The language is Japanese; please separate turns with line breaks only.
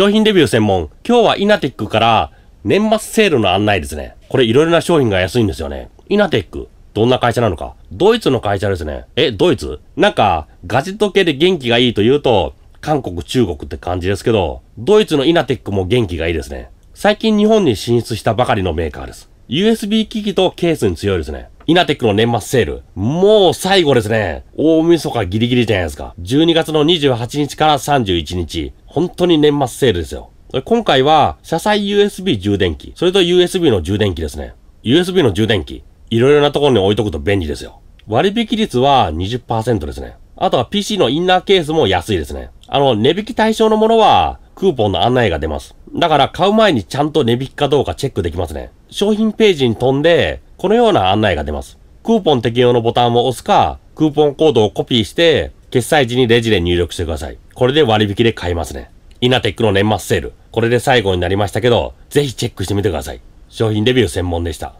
商品レビュー専門。今日はイナテックから年末セールの案内ですね。これいろいろな商品が安いんですよね。イナテック。どんな会社なのか。ドイツの会社ですね。え、ドイツなんか、ガジェット系で元気がいいと言うと、韓国、中国って感じですけど、ドイツのイナテックも元気がいいですね。最近日本に進出したばかりのメーカーです。USB 機器とケースに強いですね。イナテックの年末セール。もう最後ですね。大晦日ギリギリじゃないですか。12月の28日から31日。本当に年末セールですよ。今回は、車載 USB 充電器。それと USB の充電器ですね。USB の充電器。いろいろなところに置いとくと便利ですよ。割引率は20%ですね。あとは PC のインナーケースも安いですね。あの、値引き対象のものは、クーポンの案内が出ます。だから買う前にちゃんと値引きかどうかチェックできますね。商品ページに飛んで、このような案内が出ます。クーポン適用のボタンを押すか、クーポンコードをコピーして、決済時にレジで入力してください。これで割引で買えますね。イナテックの年末セール。これで最後になりましたけど、ぜひチェックしてみてください。商品レビュー専門でした。